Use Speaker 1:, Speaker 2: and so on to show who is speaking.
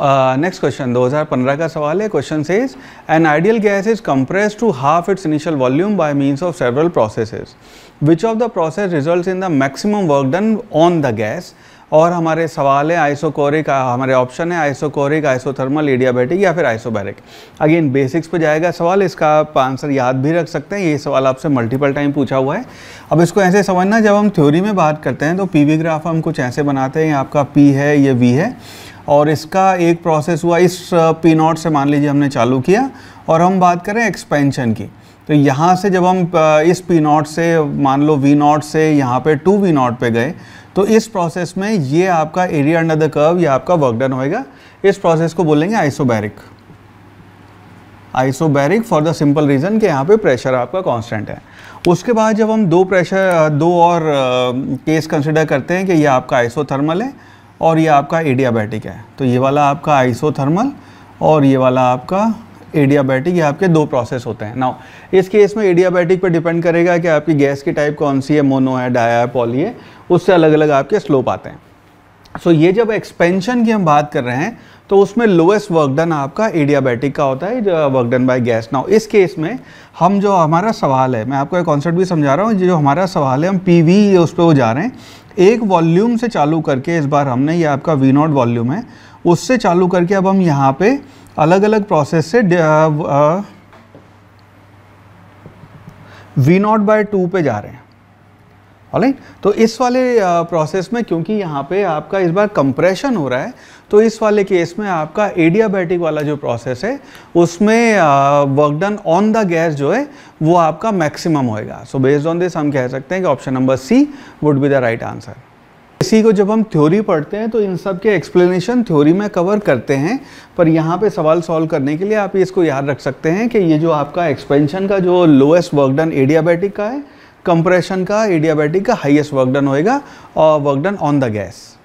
Speaker 1: next question 2015 का सवाल है question says an ideal gas is compress to half its initial volume by means of several processes which of the process results in the maximum work done on the gas और हमारे सवाल है isochoric हमारे option है isochoric isothermal adiabatic या फिर isobaric again basics पे जाएगा सवाल इसका आप आंसर याद भी रख सकते हैं ये सवाल आपसे मल्टीपल टाइम पूछा हुआ है अब इसको ऐसे समझना जब हम थ्योरी में बात करते हैं तो पी ग्राफ हम कुछ ऐसे बनाते हैं आपका पी है ये वी है और इसका एक प्रोसेस हुआ इस पी नॉट से मान लीजिए हमने चालू किया और हम बात करें एक्सपेंशन की तो यहाँ से जब हम इस पी नॉट से मान लो वी नॉट से यहाँ पे टू वी नॉट पे गए तो इस प्रोसेस में ये आपका एरिया अंडर द कर्व या आपका वर्क डन होएगा इस प्रोसेस को बोलेंगे isobaric isobaric for the simple reason कि यहाँ पे प्रेशर आपका कांस्टेंट है उसके बाद जब हम दो प्रेशर दो और केस कंसिडर करते हैं कि ये आपका आइसोथर्मल है और ये आपका एडियाबैटिक है तो ये वाला आपका आइसोथर्मल और ये वाला आपका एडियाबैटिक ये आपके दो प्रोसेस होते हैं नाउ इस केस में एडियाबैटिक पर डिपेंड करेगा कि आपकी गैस की टाइप कौन सी है मोनो है डाया है पॉली है उससे अलग अलग आपके स्लोप आते हैं सो so, ये जब एक्सपेंशन की हम बात कर रहे हैं तो उसमें लोएस्ट वर्कडन आपका एडियाबैटिक का होता है जो वर्कडन बाय गैस नाउ इस केस में हम जो हमारा सवाल है मैं आपको एक कॉन्सेप्ट भी समझा रहा हूँ जो हमारा सवाल है हम पी वी उस पर वो जा रहे हैं एक वॉल्यूम से चालू करके इस बार हमने ये आपका वी नॉट वॉल्यूम है उससे चालू करके अब हम यहाँ पे अलग अलग प्रोसेस से वी नॉट बाय टू पे जा रहे हैं ऑलराइट तो इस वाले प्रोसेस में क्योंकि यहाँ पे आपका इस बार कंप्रेशन हो रहा है तो इस वाले केस में आपका एडियाबैटिक वाला जो प्रोसेस है उसमें work done on the gas जो है वो आपका मैक्सिमम होएगा सो बेस्ड ऑन दिस हम कह सकते हैं कि option number C would be the right answer इसी को जब हम थ्योरी पढ़ते हैं तो इन सब के एक्सप्लेनेशन थ्योरी में कवर करते हैं पर यहाँ पे सवाल सॉल्व करने के लिए आप इसको याद रख सकते हैं कि ये जो आपका एक्सपेंशन का जो लोएस्ट वर्कडन एडियाबैटिक का है कंप्रेशन का एडियाबैटिक का हाइएस्ट वर्कडन होएगा और वर्कडन ऑन द गैस